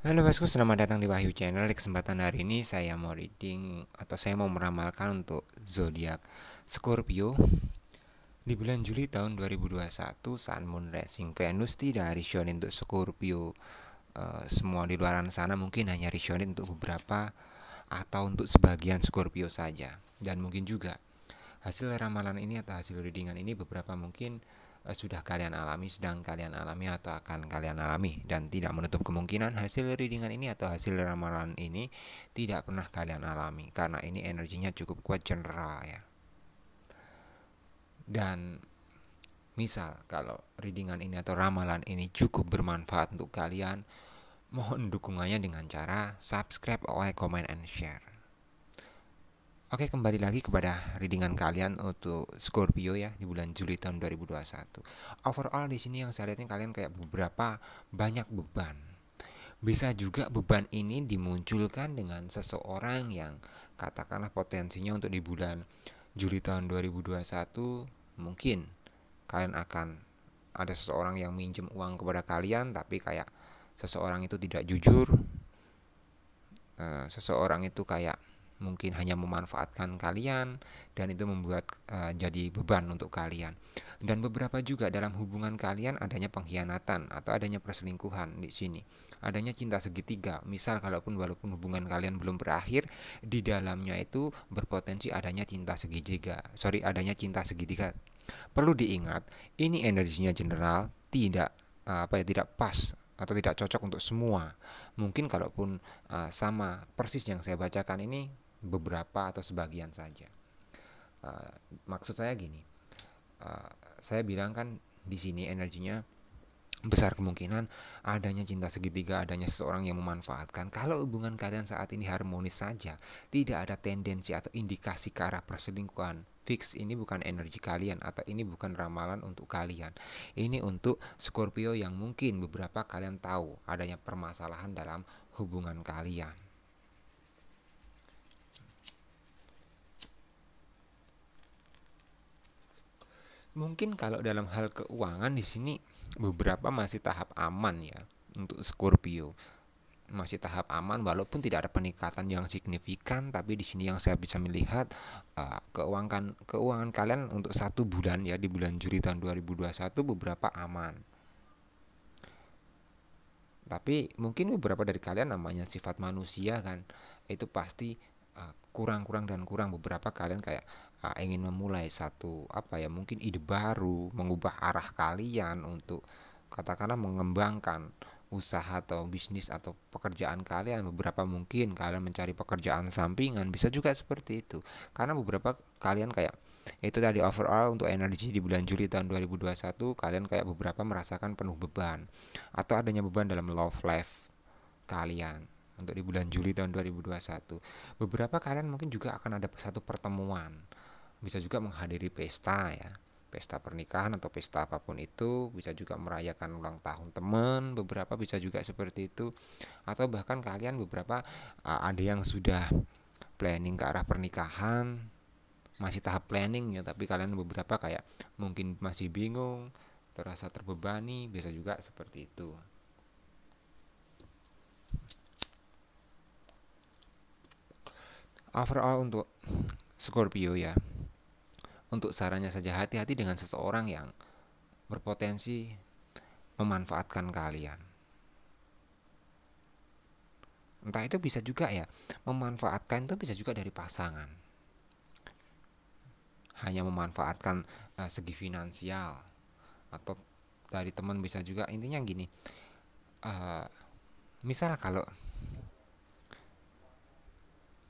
Halo bosku, selamat datang di Wahyu Channel. Di kesempatan hari ini saya mau reading atau saya mau meramalkan untuk zodiak Scorpio di bulan Juli tahun 2021 Sun Moon Rising Venus tidak Rishonin untuk Scorpio. Uh, semua di luaran sana mungkin hanya Rishonin untuk beberapa atau untuk sebagian Scorpio saja dan mungkin juga hasil ramalan ini atau hasil readingan ini beberapa mungkin Eh, sudah kalian alami, sedang kalian alami atau akan kalian alami dan tidak menutup kemungkinan hasil readingan ini atau hasil ramalan ini tidak pernah kalian alami karena ini energinya cukup kuat general ya. Dan misal kalau readingan ini atau ramalan ini cukup bermanfaat untuk kalian, mohon dukungannya dengan cara subscribe, like, comment, and share. Oke, kembali lagi kepada readingan kalian untuk Scorpio ya di bulan Juli tahun 2021. Overall di sini yang saya lihatnya kalian kayak beberapa banyak beban. Bisa juga beban ini dimunculkan dengan seseorang yang katakanlah potensinya untuk di bulan Juli tahun 2021 mungkin kalian akan ada seseorang yang minjem uang kepada kalian tapi kayak seseorang itu tidak jujur. Eh, seseorang itu kayak mungkin hanya memanfaatkan kalian dan itu membuat uh, jadi beban untuk kalian. Dan beberapa juga dalam hubungan kalian adanya pengkhianatan atau adanya perselingkuhan di sini. Adanya cinta segitiga. Misal kalaupun walaupun hubungan kalian belum berakhir, di dalamnya itu berpotensi adanya cinta segitiga. Sorry, adanya cinta segitiga. Perlu diingat, ini energinya general tidak uh, apa ya tidak pas atau tidak cocok untuk semua. Mungkin kalaupun uh, sama persis yang saya bacakan ini beberapa atau sebagian saja. Uh, maksud saya gini, uh, saya bilang kan di sini energinya besar kemungkinan adanya cinta segitiga, adanya seseorang yang memanfaatkan. Kalau hubungan kalian saat ini harmonis saja, tidak ada tendensi atau indikasi ke arah perselingkuhan. Fix ini bukan energi kalian atau ini bukan ramalan untuk kalian. Ini untuk Scorpio yang mungkin beberapa kalian tahu adanya permasalahan dalam hubungan kalian. Mungkin kalau dalam hal keuangan di sini beberapa masih tahap aman ya untuk Scorpio. Masih tahap aman walaupun tidak ada peningkatan yang signifikan tapi di sini yang saya bisa melihat uh, keuangan keuangan kalian untuk satu bulan ya di bulan Juli tahun 2021 beberapa aman. Tapi mungkin beberapa dari kalian namanya sifat manusia kan itu pasti Eh, kurang-kurang dan kurang beberapa kalian kayak uh, ingin memulai satu apa ya mungkin ide baru mengubah arah kalian untuk katakanlah mengembangkan usaha atau bisnis atau pekerjaan kalian beberapa mungkin kalian mencari pekerjaan sampingan bisa juga seperti itu karena beberapa kalian kayak itu dari overall untuk energi di bulan Juli tahun 2021 kalian kayak beberapa merasakan penuh beban atau adanya beban dalam love life kalian untuk di bulan Juli tahun 2021. Beberapa kalian mungkin juga akan ada satu pertemuan. Bisa juga menghadiri pesta ya. Pesta pernikahan atau pesta apapun itu, bisa juga merayakan ulang tahun teman, beberapa bisa juga seperti itu. Atau bahkan kalian beberapa eh, ada yang sudah planning ke arah pernikahan, masih tahap planning ya, tapi kalian beberapa kayak mungkin masih bingung, terasa terbebani, bisa juga seperti itu. overall untuk Scorpio ya untuk sarannya saja hati-hati dengan seseorang yang berpotensi memanfaatkan kalian entah itu bisa juga ya memanfaatkan itu bisa juga dari pasangan hanya memanfaatkan uh, segi finansial atau dari teman bisa juga intinya gini uh, eh, misal kalau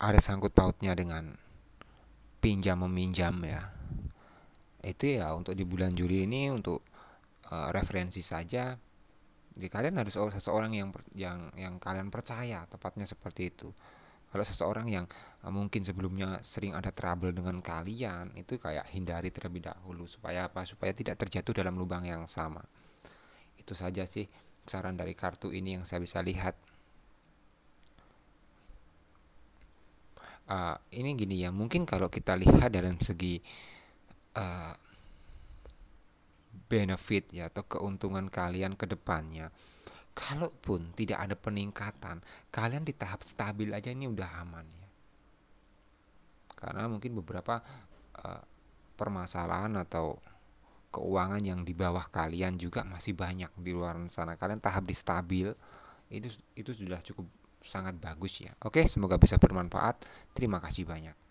ada sangkut pautnya dengan pinjam meminjam ya itu ya untuk di bulan Juli ini untuk uh, referensi saja jadi kalian harus oh, seseorang yang yang yang kalian percaya tepatnya seperti itu kalau seseorang yang eh, mungkin sebelumnya sering ada trouble dengan kalian itu kayak hindari terlebih dahulu supaya apa supaya tidak terjatuh dalam lubang yang sama itu saja sih saran dari kartu ini yang saya bisa lihat Eh, ini gini ya mungkin kalau kita lihat dalam segi uh, benefit ya atau keuntungan kalian ke depannya kalaupun tidak ada peningkatan kalian di tahap stabil aja ini udah aman ya karena mungkin beberapa uh, permasalahan atau keuangan yang di bawah kalian juga masih banyak di luar sana kalian tahap di stabil itu itu sudah cukup sangat bagus ya. Oke, semoga bisa bermanfaat. Terima kasih banyak.